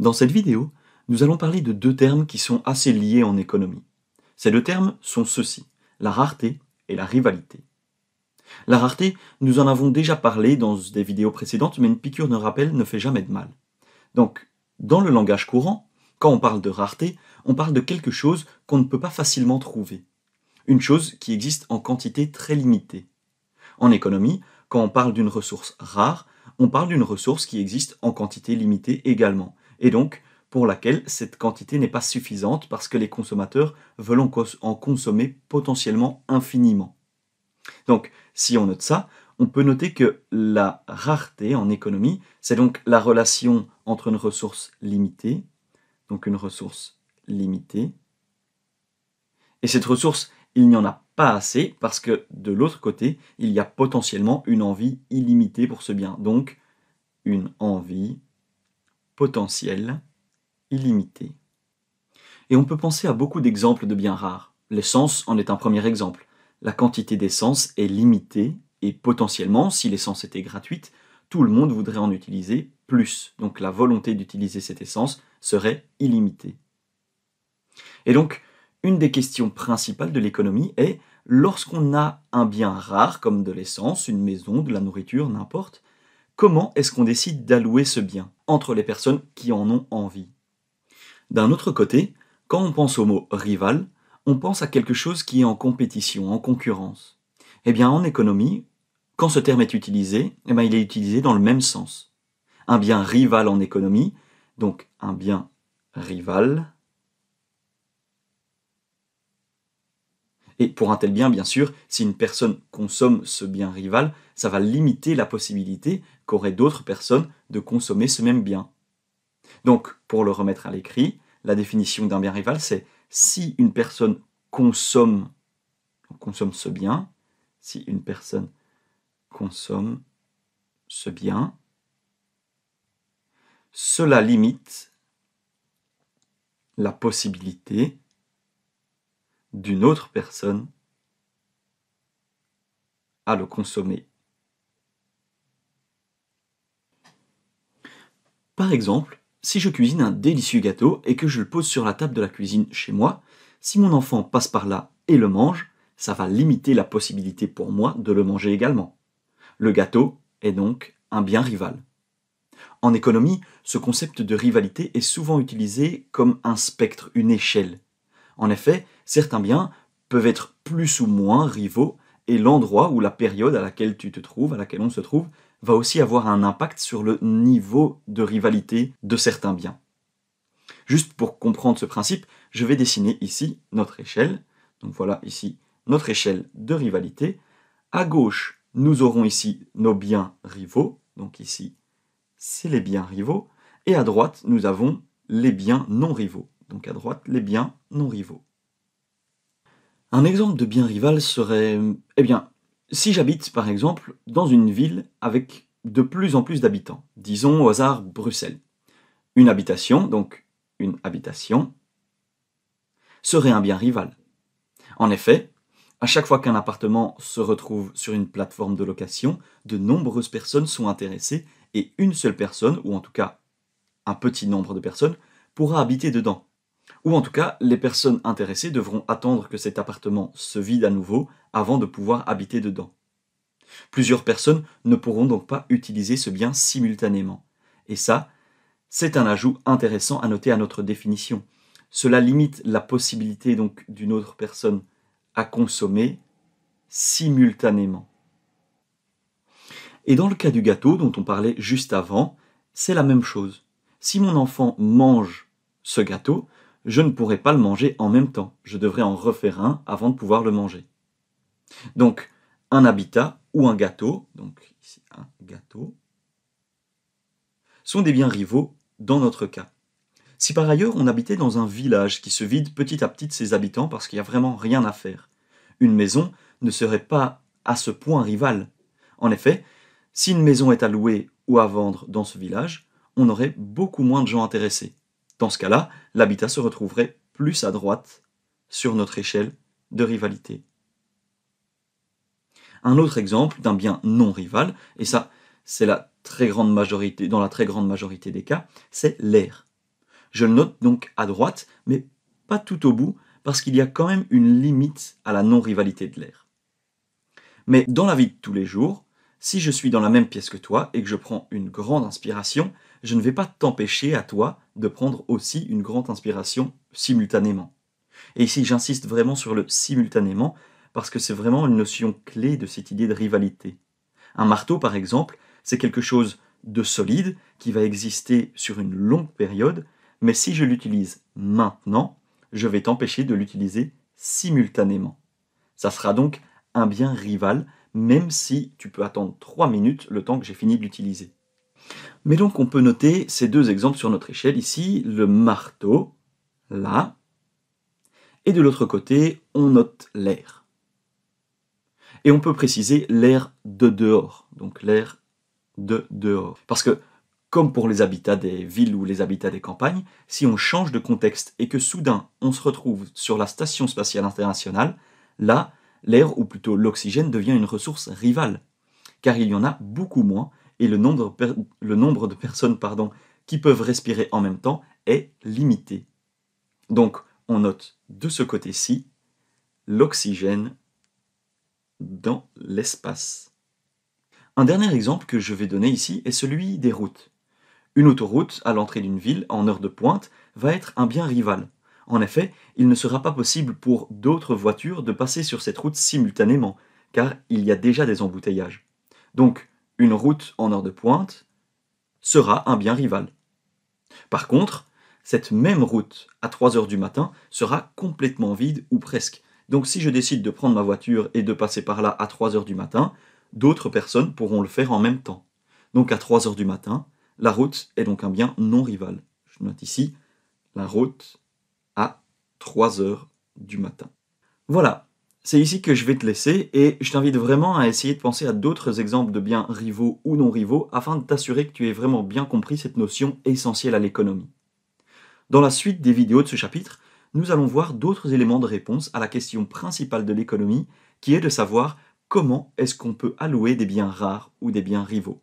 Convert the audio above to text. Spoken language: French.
Dans cette vidéo, nous allons parler de deux termes qui sont assez liés en économie. Ces deux termes sont ceux-ci, la rareté et la rivalité. La rareté, nous en avons déjà parlé dans des vidéos précédentes, mais une piqûre de rappel ne fait jamais de mal. Donc, dans le langage courant, quand on parle de rareté, on parle de quelque chose qu'on ne peut pas facilement trouver. Une chose qui existe en quantité très limitée. En économie, quand on parle d'une ressource rare, on parle d'une ressource qui existe en quantité limitée également, et donc pour laquelle cette quantité n'est pas suffisante parce que les consommateurs veulent en, consommer potentiellement infiniment. Donc si on note ça, on peut noter que la rareté en économie, c'est donc la relation entre une ressource limitée, donc une ressource limitée, et cette ressource, il n'y en a pas assez parce que de l'autre côté, il y a potentiellement une envie illimitée pour ce bien, donc une envie potentiel illimité. Et on peut penser à beaucoup d'exemples de biens rares. L'essence en est un premier exemple. La quantité d'essence est limitée et potentiellement, si l'essence était gratuite, tout le monde voudrait en utiliser plus. Donc la volonté d'utiliser cette essence serait illimitée. Et donc, une des questions principales de l'économie est, lorsqu'on a un bien rare comme de l'essence, une maison, de la nourriture, n'importe, comment est-ce qu'on décide d'allouer ce bien entre les personnes qui en ont envie D'un autre côté, quand on pense au mot rival, on pense à quelque chose qui est en compétition, en concurrence. Eh bien, en économie, quand ce terme est utilisé, eh bien, il est utilisé dans le même sens. Un bien rival en économie, donc un bien rival, Et pour un tel bien, bien sûr, si une personne consomme ce bien rival, ça va limiter la possibilité qu'auraient d'autres personnes de consommer ce même bien. Donc, pour le remettre à l'écrit, la définition d'un bien rival, c'est si une personne consomme, consomme ce bien, si une personne consomme ce bien, cela limite la possibilité d'une autre personne à le consommer. Par exemple, si je cuisine un délicieux gâteau et que je le pose sur la table de la cuisine chez moi, si mon enfant passe par là et le mange, ça va limiter la possibilité pour moi de le manger également. Le gâteau est donc un bien rival. En économie, ce concept de rivalité est souvent utilisé comme un spectre, une échelle. En effet, Certains biens peuvent être plus ou moins rivaux, et l'endroit ou la période à laquelle tu te trouves, à laquelle on se trouve, va aussi avoir un impact sur le niveau de rivalité de certains biens. Juste pour comprendre ce principe, je vais dessiner ici notre échelle. Donc voilà ici notre échelle de rivalité. À gauche, nous aurons ici nos biens rivaux. Donc ici, c'est les biens rivaux. Et à droite, nous avons les biens non rivaux. Donc à droite, les biens non rivaux. Un exemple de bien rival serait, eh bien, si j'habite par exemple dans une ville avec de plus en plus d'habitants, disons au hasard Bruxelles. Une habitation, donc une habitation, serait un bien rival. En effet, à chaque fois qu'un appartement se retrouve sur une plateforme de location, de nombreuses personnes sont intéressées et une seule personne, ou en tout cas un petit nombre de personnes, pourra habiter dedans. Ou en tout cas, les personnes intéressées devront attendre que cet appartement se vide à nouveau avant de pouvoir habiter dedans. Plusieurs personnes ne pourront donc pas utiliser ce bien simultanément. Et ça, c'est un ajout intéressant à noter à notre définition. Cela limite la possibilité donc d'une autre personne à consommer simultanément. Et dans le cas du gâteau dont on parlait juste avant, c'est la même chose. Si mon enfant mange ce gâteau, je ne pourrais pas le manger en même temps. Je devrais en refaire un avant de pouvoir le manger. Donc, un habitat ou un gâteau, donc ici un gâteau, sont des biens rivaux dans notre cas. Si par ailleurs on habitait dans un village qui se vide petit à petit de ses habitants parce qu'il n'y a vraiment rien à faire, une maison ne serait pas à ce point rivale. En effet, si une maison est à louer ou à vendre dans ce village, on aurait beaucoup moins de gens intéressés. Dans ce cas-là, l'habitat se retrouverait plus à droite sur notre échelle de rivalité. Un autre exemple d'un bien non rival, et ça c'est la très grande majorité, dans la très grande majorité des cas, c'est l'air. Je le note donc à droite, mais pas tout au bout, parce qu'il y a quand même une limite à la non-rivalité de l'air. Mais dans la vie de tous les jours, si je suis dans la même pièce que toi et que je prends une grande inspiration, je ne vais pas t'empêcher à toi de prendre aussi une grande inspiration simultanément. Et ici, j'insiste vraiment sur le simultanément parce que c'est vraiment une notion clé de cette idée de rivalité. Un marteau, par exemple, c'est quelque chose de solide qui va exister sur une longue période, mais si je l'utilise maintenant, je vais t'empêcher de l'utiliser simultanément. Ça sera donc un bien rival même si tu peux attendre 3 minutes le temps que j'ai fini de l'utiliser. Mais donc on peut noter ces deux exemples sur notre échelle ici, le marteau, là, et de l'autre côté, on note l'air. Et on peut préciser l'air de dehors, donc l'air de dehors. Parce que, comme pour les habitats des villes ou les habitats des campagnes, si on change de contexte et que soudain on se retrouve sur la station spatiale internationale, là, l'air, ou plutôt l'oxygène, devient une ressource rivale, car il y en a beaucoup moins, et le nombre, de personnes pardon, qui peuvent respirer en même temps est limité. Donc, on note de ce côté-ci l'oxygène dans l'espace. Un dernier exemple que je vais donner ici est celui des routes. Une autoroute à l'entrée d'une ville en heure de pointe va être un bien rival. En effet, il ne sera pas possible pour d'autres voitures de passer sur cette route simultanément, car il y a déjà des embouteillages. Donc, une route en heure de pointe sera un bien rival. Par contre, cette même route à 3 heures du matin sera complètement vide ou presque. Donc si je décide de prendre ma voiture et de passer par là à 3 heures du matin, d'autres personnes pourront le faire en même temps. Donc à 3 heures du matin, la route est donc un bien non rival. Je note ici, la route 3 heures du matin. Voilà, c'est ici que je vais te laisser et je t'invite vraiment à essayer de penser à d'autres exemples de biens rivaux ou non rivaux afin de t'assurer que tu aies vraiment bien compris cette notion essentielle à l'économie. Dans la suite des vidéos de ce chapitre, nous allons voir d'autres éléments de réponse à la question principale de l'économie qui est de savoir comment est-ce qu'on peut allouer des biens rares ou des biens rivaux.